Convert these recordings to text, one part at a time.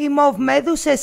Οι μοβ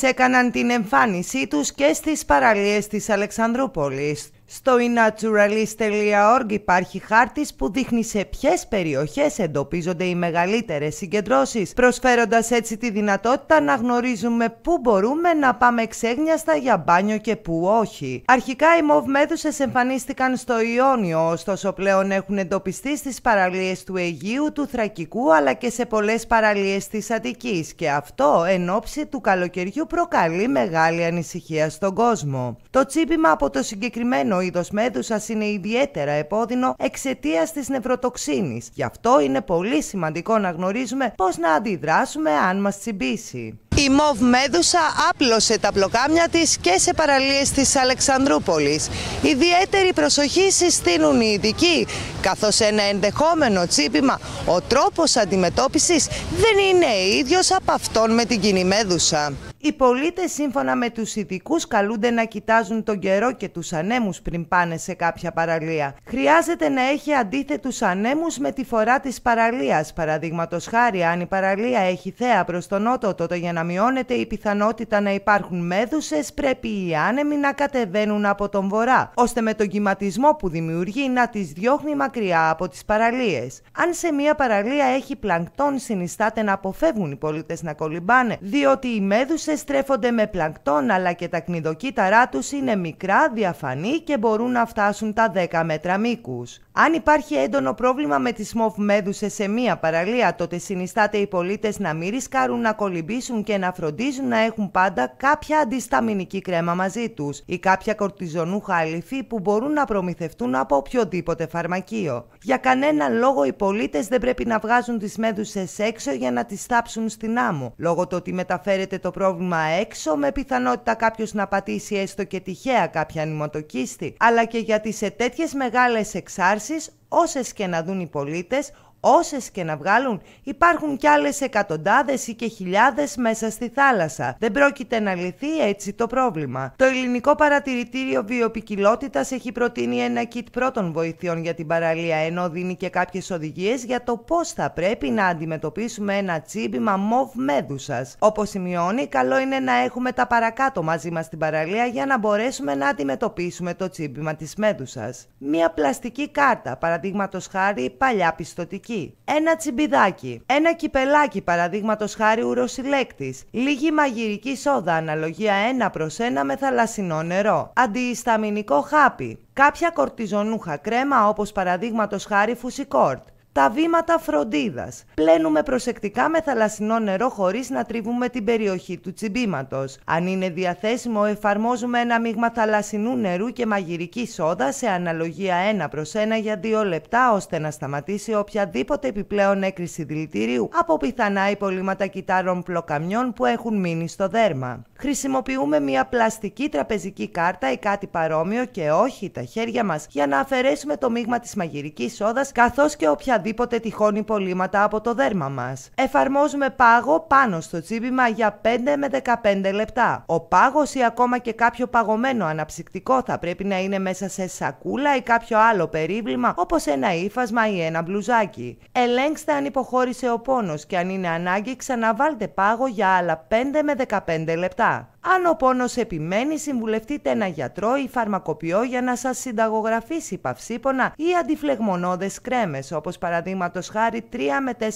έκαναν την εμφάνισή τους και στις παραλίες της Αλεξανδρούπολης. Στο inaturalist.org υπάρχει χάρτης που δείχνει σε ποιες περιοχές εντοπίζονται οι μεγαλύτερες συγκεντρώσεις, προσφέροντας έτσι τη δυνατότητα να γνωρίζουμε πού μπορούμε να πάμε ξέγνιαστα για μπάνιο και πού όχι. Αρχικά οι μοβ μέδουσες εμφανίστηκαν στο Ιόνιο, ωστόσο πλέον έχουν εντοπιστεί στις παραλίες του Αιγίου του Θρακικού αλλά και σε πολλές παραλίες της Αττικής και αυτό εν ώψη του καλοκαιριού προκαλεί μεγάλη ανησυχία στον κόσμο. Το τσίπημα από το συγκεκριμένο συγκεκριμένο είδο μέδουσα είναι ιδιαίτερα επώδυνο εξαιτίας της νευροτοξίνης. Γι' αυτό είναι πολύ σημαντικό να γνωρίζουμε πώς να αντιδράσουμε αν μας τσιμπήσει. Η ΜΟΒ Μέδουσα άπλωσε τα πλοκάμια της και σε παραλίες της Αλεξανδρούπολης. Ιδιαίτερη προσοχή συστήνουν οι ειδικοί, καθώς ένα ενδεχόμενο τσίπημα, ο τρόπος αντιμετώπισης δεν είναι ίδιος από αυτόν με την κοινή Μέδουσα. Οι πολίτες σύμφωνα με τους ειδικούς καλούνται να κοιτάζουν τον καιρό και τους ανέμους πριν πάνε σε κάποια παραλία. Χρειάζεται να έχει αντίθετους ανέμους με τη φορά της παραλίας. Παραδείγματος χάρη αν η παραλία έχει θέα προς τον νότο τότε για να μειώνεται η πιθανότητα να υπάρχουν μέδουσες πρέπει οι άνεμοι να κατεβαίνουν από τον βορρά ώστε με τον κυματισμό που δημιουργεί να τις διώχνει μακριά από τις παραλίες. Αν σε μια παραλία έχει πλανκτόν συνιστάται να αποφεύγουν οι πολίτες να κολυμπάνε διότι οι μέδουσες στρέφονται με πλανκτόν αλλά και τα κνιδοκύτταρά τους είναι μικρά, διαφανή και μπορούν να φτάσουν τα 10 μέτρα μήκους. Αν υπάρχει έντονο πρόβλημα με τις μοβ μέδουσες σε μία παραλία, τότε συνιστάται οι πολίτες να μην ρισκάρουν να κολυμπήσουν και να φροντίζουν να έχουν πάντα κάποια αντισταμινική κρέμα μαζί τους ή κάποια κορτιζονούχα αληφή που μπορούν να προμηθευτούν από οποιοδήποτε φαρμακείο. Για κανένα λόγο οι πολίτες δεν πρέπει να βγάζουν τις μέδουσες έξω για να τις θάψουν στην άμμο, λόγω του ότι μεταφέρεται το πρόβλημα πρόβλημα έξω με πιθανότητα κάποιος να πατήσει έστω και τυχαία κάποια νημοτοκίστη, αλλά και γιατί σε τέτοιες μεγάλες εξάρσεις όσες και να δουν οι πολίτες Όσες και να βγάλουν, υπάρχουν κι άλλες εκατοντάδες ή και χιλιάδες μέσα στη θάλασσα. Δεν πρόκειται να λυθεί έτσι το πρόβλημα. Το Ελληνικό Παρατηρητήριο Βιοπικιλότητας έχει προτείνει ένα kit πρώτων βοηθειών για την παραλία, ενώ δίνει και κάποιες οδηγίες για το πώς θα πρέπει να αντιμετωπίσουμε ένα τσίμπημα μοβ μέδουσας. Όπως σημειώνει, καλό είναι να έχουμε τα παρακάτω μαζί μας στην παραλία για να μπορέσουμε να αντιμετωπίσουμε το τσίμπημα της μέδουσας. Μια πλαστική κάρτα, παραδείγματος χάρη παλιά πιστοτική ένα τσιμπιδάκι, ένα κυπελάκι παραδείγματος χάρη ουροσυλέκτη, λίγη μαγειρική σόδα αναλογία 1 προ 1 με θαλασσινό νερό, αντιισταμινικό χάπι, κάποια κορτιζονούχα κρέμα όπως παραδείγματος χάρη φουσικόρτ, τα βήματα φροντίδας. Πλένουμε προσεκτικά με θαλασσινό νερό χωρίς να τρίβουμε την περιοχή του τσιμπήματος. Αν είναι διαθέσιμο, εφαρμόζουμε ένα μείγμα θαλασσινού νερού και μαγειρική σόδα σε αναλογία 1 προς 1 για 2 λεπτά, ώστε να σταματήσει οποιαδήποτε επιπλέον έκρηση δηλητηρίου από πιθανά υπολείμματα κυτάρων πλοκαμιών που έχουν μείνει στο δέρμα. Χρησιμοποιούμε μια πλαστική τραπεζική κάρτα ή κάτι παρόμοιο και όχι τα χέρια μας για να αφαιρέσουμε το μείγμα της μαγειρικής σόδας καθώς και οποιαδήποτε οποιαδήποτε τυχόν υπολείμματα από το δέρμα μας. Εφαρμόζουμε πάγο πάνω στο τσίπημα για 5 με 15 λεπτά. Ο πάγος ή ακόμα και κάποιο παγωμένο αναψυκτικό θα πρέπει να είναι μέσα σε σακούλα ή κάποιο άλλο περίβλημα όπως ένα ύφασμα ή ένα μπλουζάκι. Ελέγξτε αν υποχώρησε ο πόνος και αν είναι ανάγκη ξαναβάλτε πάγο για άλλα 5 με 15 λεπτά. Αν ο πόνος επιμένει, συμβουλευτείτε ένα γιατρό ή φαρμακοποιό για να σας συνταγογραφήσει παυσίπονα ή αντιφλεγμονώδες κρέμες όπως παραδείγματα παραδείγματος χάρη 3 με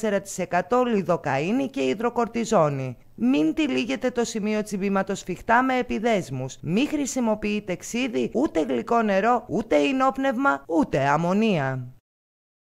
4% λιδοκαΐνη και υδροκορτιζόνη. Μην τυλίγετε το σημείο τσιμπήματος φιχτά με επιδέσμους. Μην χρησιμοποιείτε ξύδι, ούτε γλυκό νερό, ούτε ινόπνευμα, ούτε αμμονία.